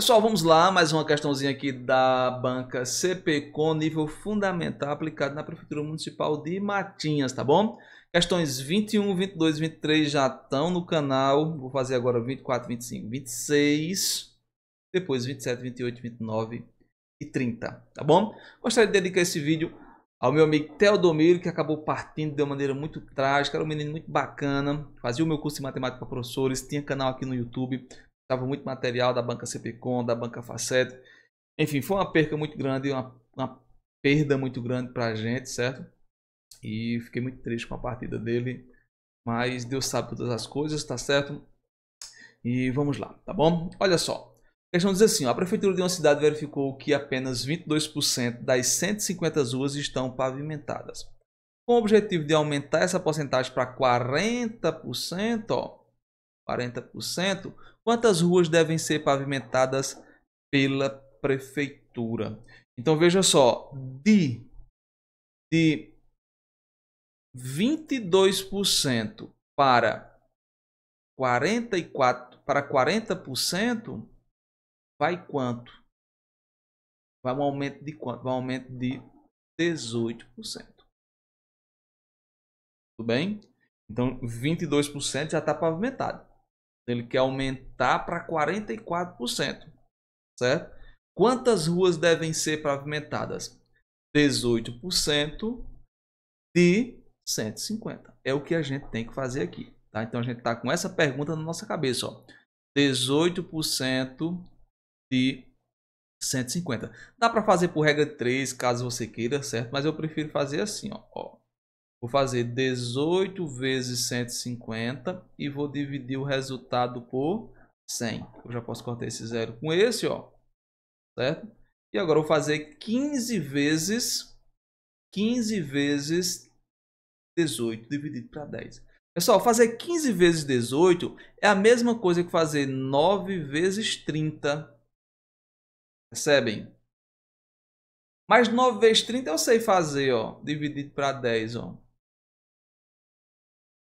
Pessoal, vamos lá, mais uma questãozinha aqui da banca CPCOM, nível fundamental, aplicado na Prefeitura Municipal de Matinhas, tá bom? Questões 21, 22, 23 já estão no canal, vou fazer agora 24, 25, 26, depois 27, 28, 29 e 30, tá bom? Gostaria de dedicar esse vídeo ao meu amigo Teodomiro, que acabou partindo de uma maneira muito trágica, era um menino muito bacana, fazia o meu curso de matemática para professores, tinha canal aqui no YouTube, Estava muito material da banca CPCOM, da banca Facete. Enfim, foi uma perca muito grande, uma, uma perda muito grande para a gente, certo? E fiquei muito triste com a partida dele. Mas Deus sabe todas as coisas, tá certo? E vamos lá, tá bom? Olha só. A questão diz assim: ó, a prefeitura de uma cidade verificou que apenas 22% das 150 ruas estão pavimentadas. Com o objetivo de aumentar essa porcentagem para 40%, ó, 40%, quantas ruas devem ser pavimentadas pela prefeitura? Então veja só, de, de 22% para 44 para 40% vai quanto? Vai um aumento de quanto? Vai um aumento de 18%. Tudo bem? Então 22% já está pavimentado. Ele quer aumentar para 44%, certo? Quantas ruas devem ser pavimentadas? 18% de 150. É o que a gente tem que fazer aqui, tá? Então a gente está com essa pergunta na nossa cabeça, ó. 18% de 150. Dá para fazer por regra 3, caso você queira, certo? Mas eu prefiro fazer assim, ó. ó. Vou fazer 18 vezes 150 e vou dividir o resultado por 100. Eu já posso cortar esse zero com esse, ó. Certo? E agora eu vou fazer 15 vezes 15 vezes 18 dividido para 10. Pessoal, fazer 15 vezes 18 é a mesma coisa que fazer 9 vezes 30. Percebem? Mas 9 vezes 30 eu sei fazer, ó. Dividido para 10, ó.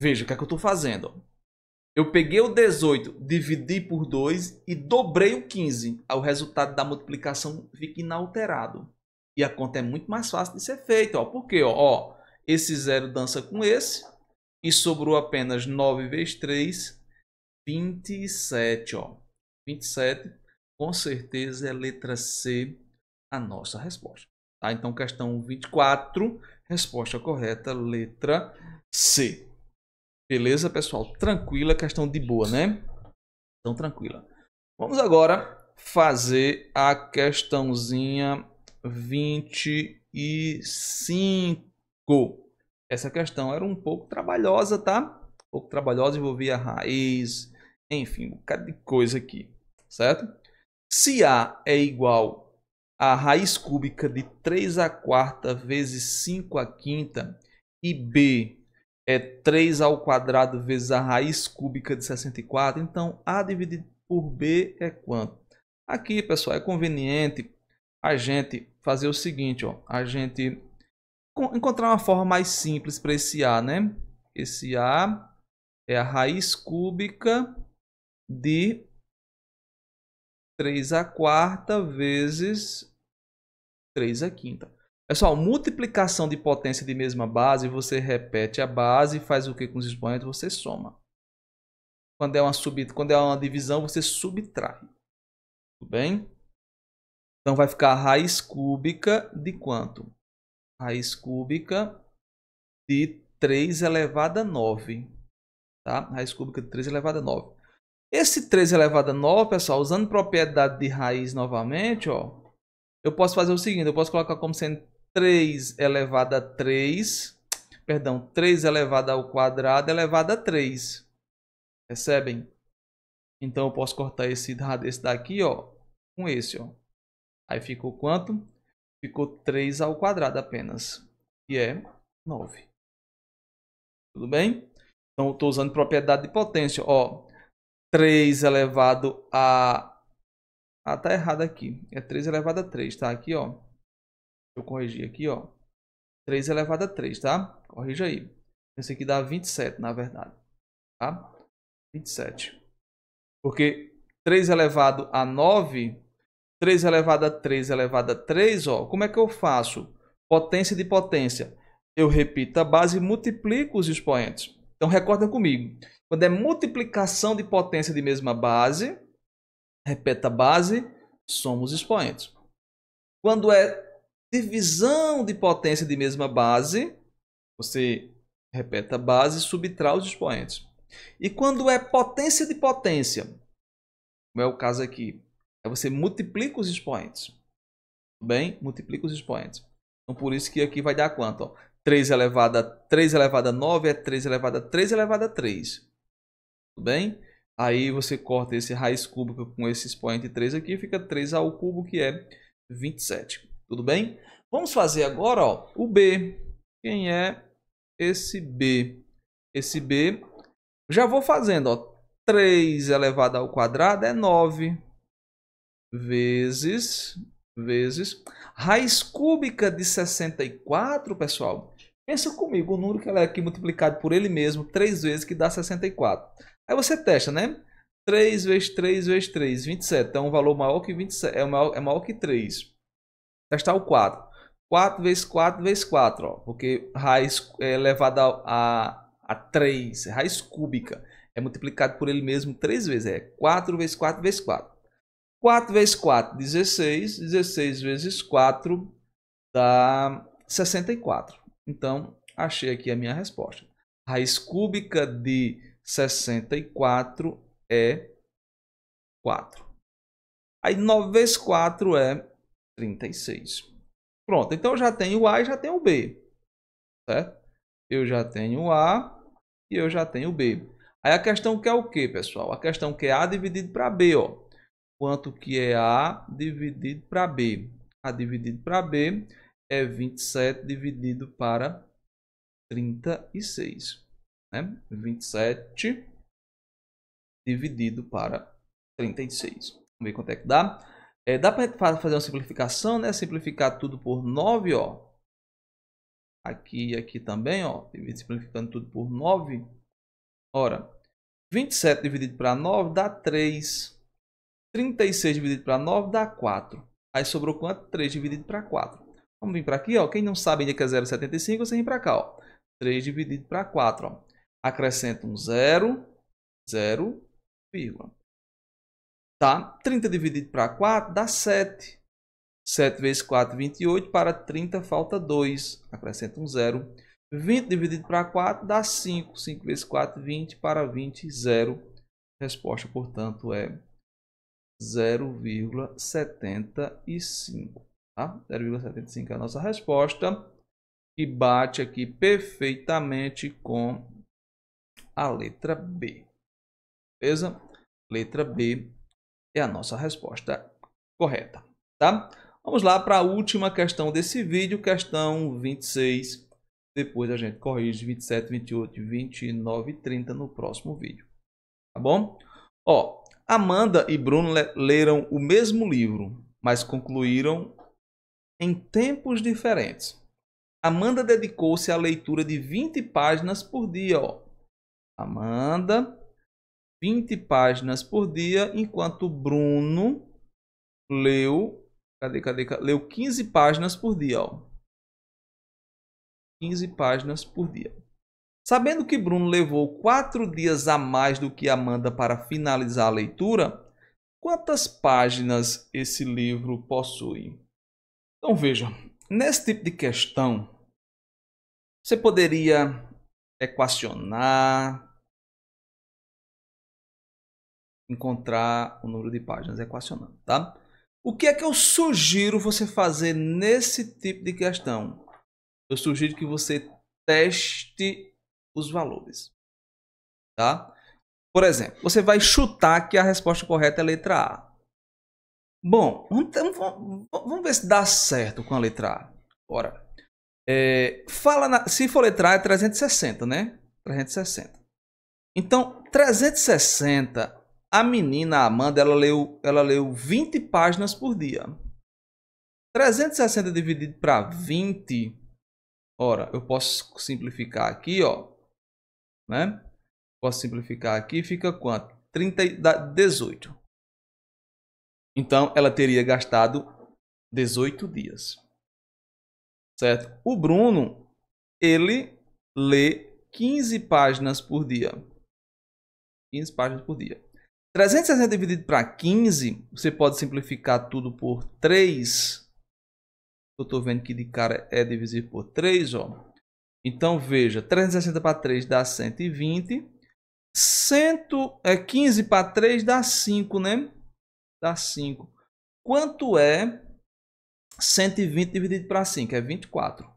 Veja o que é que eu estou fazendo. Eu peguei o 18, dividi por 2 e dobrei o 15. O resultado da multiplicação fica inalterado. E a conta é muito mais fácil de ser feita. Ó. Por quê? Ó, esse zero dança com esse e sobrou apenas 9 vezes 3, 27. Ó. 27, com certeza, é letra C a nossa resposta. Tá? Então, questão 24, resposta correta, letra C. Beleza, pessoal? Tranquila, questão de boa, né? Então, tranquila. Vamos agora fazer a questãozinha 25. Essa questão era um pouco trabalhosa, tá? Um pouco trabalhosa, envolvia raiz, enfim, um bocado de coisa aqui, certo? Se A é igual a raiz cúbica de 3 a quarta vezes 5 a quinta e B é 3 ao quadrado vezes a raiz cúbica de 64. Então, A dividido por B é quanto? Aqui, pessoal, é conveniente a gente fazer o seguinte, ó. A gente encontrar uma forma mais simples para esse A, né? Esse A é a raiz cúbica de 3 a quarta vezes 3 a quinta. Pessoal, multiplicação de potência de mesma base, você repete a base, e faz o que com os expoentes? Você soma. Quando é uma subida, quando é uma divisão, você subtrai. Tudo bem? Então vai ficar raiz cúbica de quanto? Raiz cúbica de 3 elevado a 9. Tá? Raiz cúbica de 3 elevado a 9. Esse 3 elevado a 9, pessoal, usando propriedade de raiz novamente, ó, eu posso fazer o seguinte, eu posso colocar como sendo 3 elevado a 3, perdão, 3 elevado ao quadrado elevado a 3. Percebem? Então eu posso cortar esse, esse daqui, ó, com esse, ó. Aí ficou quanto? Ficou 3 ao quadrado apenas, que é 9. Tudo bem? Então eu estou usando propriedade de potência, ó. 3 elevado a... Ah, tá errado aqui. É 3 elevado a 3, tá? Aqui, ó eu corrigir aqui, ó. 3 elevado a 3, tá? Corrija aí. Esse aqui dá 27, na verdade. Tá? 27. Porque 3 elevado a 9, 3 elevado a 3 elevado a 3, ó. Como é que eu faço? Potência de potência. Eu repito a base e multiplico os expoentes. Então, recorda comigo. Quando é multiplicação de potência de mesma base, repeta a base, somos expoentes. Quando é Divisão de potência de mesma base, você repete a base e subtrai os expoentes. E quando é potência de potência, como é o caso aqui, é você multiplica os expoentes. Bem, multiplica os expoentes. Então, por isso que aqui vai dar quanto? Ó? 3 elevado a 3 elevado a 9 é 3 elevado a 3 elevado a 3. Tudo bem? Aí você corta esse raiz cúbica com esse expoente 3 aqui, fica 3 ao cubo, que é 27. Tudo bem? Vamos fazer agora ó, o B. Quem é esse B? Esse B, já vou fazendo. Ó, 3 elevado ao quadrado é 9 vezes, vezes. Raiz cúbica de 64, pessoal. Pensa comigo, o número que ela é aqui multiplicado por ele mesmo, 3 vezes, que dá 64. Aí você testa, né? 3 vezes 3 vezes 3, 27. Então, o um valor maior que 27, é maior, é maior que 3 testar o 4. 4 vezes 4 vezes 4, ó, porque raiz é elevada a, a 3, raiz cúbica, é multiplicado por ele mesmo 3 vezes, é 4 vezes 4 vezes 4. 4 vezes 4, 16, 16 vezes 4 dá 64. Então, achei aqui a minha resposta. Raiz cúbica de 64 é 4. Aí 9 vezes 4 é 36. Pronto, então eu já tenho o A e já tenho o B. Certo? Eu já tenho o A e eu já tenho o B. Aí a questão que é o que, pessoal? A questão que é A dividido para B, ó. Quanto que é A dividido para B? A dividido para B é 27 dividido para 36. Né? 27 dividido para 36. Vamos ver quanto é que dá. É, dá para fazer uma simplificação, né? Simplificar tudo por 9, ó. Aqui e aqui também, ó. Simplificando tudo por 9. Ora, 27 dividido para 9 dá 3. 36 dividido para 9 dá 4. Aí sobrou quanto? 3 dividido para 4. Vamos vir para aqui, ó. Quem não sabe ainda que é 0,75, você vem para cá, ó. 3 dividido para 4, ó. Acrescenta um 0, 0, vírgula. Tá? 30 dividido para 4 dá 7. 7 vezes 4, 28. Para 30 falta 2. Acrescenta um zero. 20 dividido para 4 dá 5. 5 vezes 4, 20. Para 20, zero. Resposta, portanto, é 0,75. Tá? 0,75 é a nossa resposta. E bate aqui perfeitamente com a letra B. Beleza? Letra B é a nossa resposta correta, tá? Vamos lá para a última questão desse vídeo, questão 26. Depois a gente corrige 27, 28, 29 e 30 no próximo vídeo. Tá bom? Ó, Amanda e Bruno leram o mesmo livro, mas concluíram em tempos diferentes. Amanda dedicou-se à leitura de 20 páginas por dia, ó. Amanda 20 páginas por dia, enquanto Bruno leu. Cadê, cadê, cadê? Leu 15 páginas por dia, ó. 15 páginas por dia. Sabendo que Bruno levou quatro dias a mais do que Amanda para finalizar a leitura, quantas páginas esse livro possui? Então veja, nesse tipo de questão, você poderia equacionar, encontrar o número de páginas equacionando, tá? O que é que eu sugiro você fazer nesse tipo de questão? Eu sugiro que você teste os valores, tá? Por exemplo, você vai chutar que a resposta correta é a letra A. Bom, então vamos, vamos ver se dá certo com a letra A. Ora, é, fala na, se for letra A é 360, né? 360. Então, 360 a menina Amanda, ela leu, ela leu 20 páginas por dia. 360 dividido para 20. Ora, eu posso simplificar aqui, ó. Né? Posso simplificar aqui, fica quanto? 30 da 18. Então, ela teria gastado 18 dias. Certo? O Bruno, ele lê 15 páginas por dia. 15 páginas por dia. 360 dividido para 15, você pode simplificar tudo por 3. Eu estou vendo que de cara é divisível por 3, ó. Então veja, 360 para 3 dá 120. 15 para 3 dá 5, né? Dá 5. Quanto é 120 dividido para 5? É 24.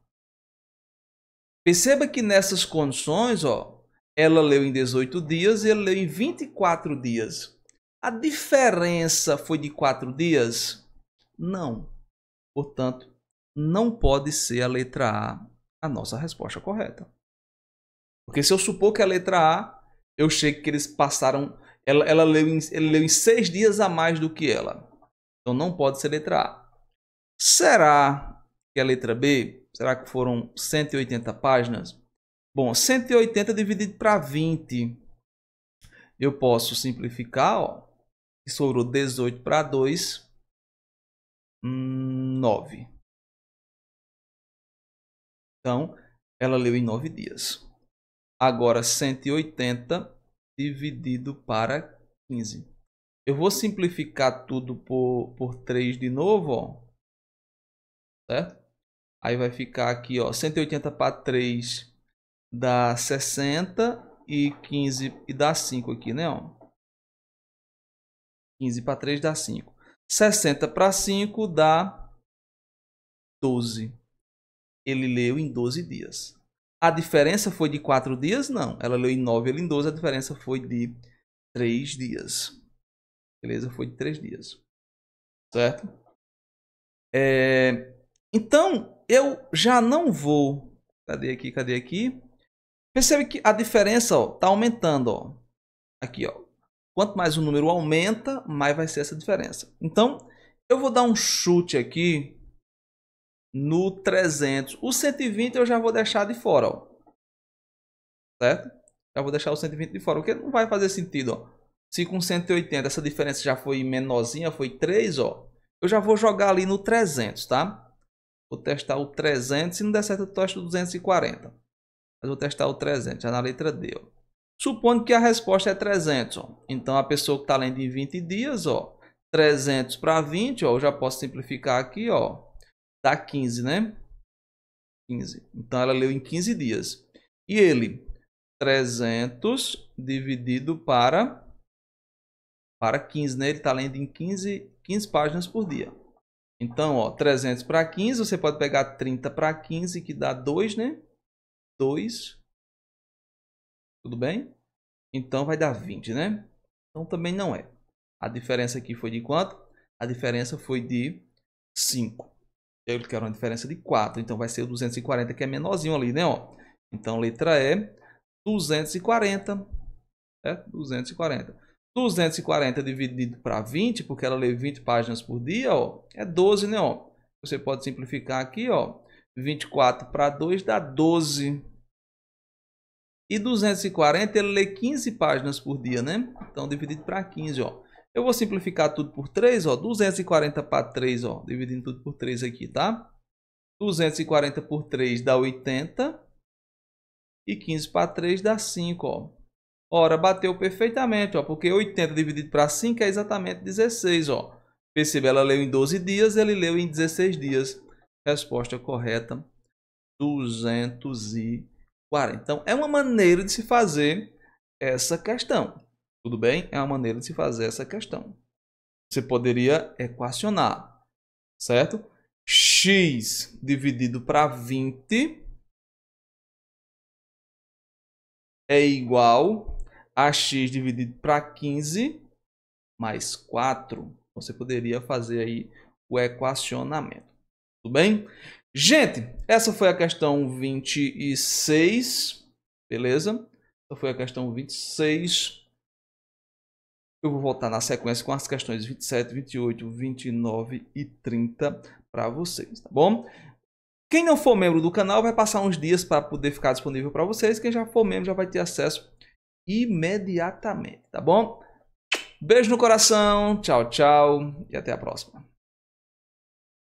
Perceba que nessas condições, ó, ela leu em 18 dias e ele leu em 24 dias. A diferença foi de 4 dias? Não. Portanto, não pode ser a letra A a nossa resposta correta. Porque se eu supor que a letra A, eu chego que eles passaram. Ela, ela leu em, ele leu em seis dias a mais do que ela. Então não pode ser a letra A. Será que a letra B? Será que foram 180 páginas? Bom, 180 dividido para 20. Eu posso simplificar, ó. Sobrou 18 para 2. 9. Então, ela leu em 9 dias. Agora, 180 dividido para 15. Eu vou simplificar tudo por, por 3 de novo, ó. Certo? Aí vai ficar aqui, ó, 180 para 3 dá 60 e 15 e dá 5 aqui, né? Ó. 15 para 3 dá 5. 60 para 5 dá 12. Ele leu em 12 dias. A diferença foi de 4 dias? Não. Ela leu em 9, ele em 12. A diferença foi de 3 dias. Beleza? Foi de 3 dias. Certo? É... Então, eu já não vou... Cadê aqui? Cadê aqui? Percebe que a diferença está aumentando. Ó. Aqui, ó. quanto mais o número aumenta, mais vai ser essa diferença. Então, eu vou dar um chute aqui no 300. O 120 eu já vou deixar de fora. Ó. Certo? Já vou deixar o 120 de fora, porque não vai fazer sentido. Ó. Se com 180 essa diferença já foi menorzinha, foi 3, ó, eu já vou jogar ali no 300, tá? Vou testar o 300, se não der certo eu testo o 240. Mas vou testar o 300, já é na letra D. Ó. Supondo que a resposta é 300. Ó. Então, a pessoa que está lendo em 20 dias, ó, 300 para 20, ó, eu já posso simplificar aqui, ó, dá 15, né? 15. Então, ela leu em 15 dias. E ele, 300 dividido para, para 15, né? Ele está lendo em 15, 15 páginas por dia. Então, ó, 300 para 15, você pode pegar 30 para 15, que dá 2, né? 2. Tudo bem? Então vai dar 20, né? Então também não é. A diferença aqui foi de quanto? A diferença foi de 5. Eu quero uma diferença de 4. Então vai ser o 240, que é menorzinho ali, né? Ó. Então letra E, 240. Certo? 240. 240 dividido para 20, porque ela lê 20 páginas por dia, ó, é 12, né? Ó. Você pode simplificar aqui, ó. 24 para 2 dá 12. E 240 ele lê 15 páginas por dia, né? Então dividido para 15, ó. Eu vou simplificar tudo por 3, ó. 240 para 3, ó. Dividindo tudo por 3 aqui, tá? 240 por 3 dá 80. E 15 para 3 dá 5, ó. Ora, bateu perfeitamente, ó. Porque 80 dividido para 5 é exatamente 16, ó. Perceba, ela leu em 12 dias, ele leu em 16 dias. Resposta correta, 240. 40. Então, é uma maneira de se fazer essa questão. Tudo bem? É uma maneira de se fazer essa questão. Você poderia equacionar, certo? x dividido para 20 é igual a x dividido para 15 mais 4. Você poderia fazer aí o equacionamento. Tudo bem? Gente, essa foi a questão 26, beleza? Essa foi a questão 26. Eu vou voltar na sequência com as questões 27, 28, 29 e 30 para vocês, tá bom? Quem não for membro do canal vai passar uns dias para poder ficar disponível para vocês. Quem já for membro já vai ter acesso imediatamente, tá bom? Beijo no coração, tchau, tchau e até a próxima.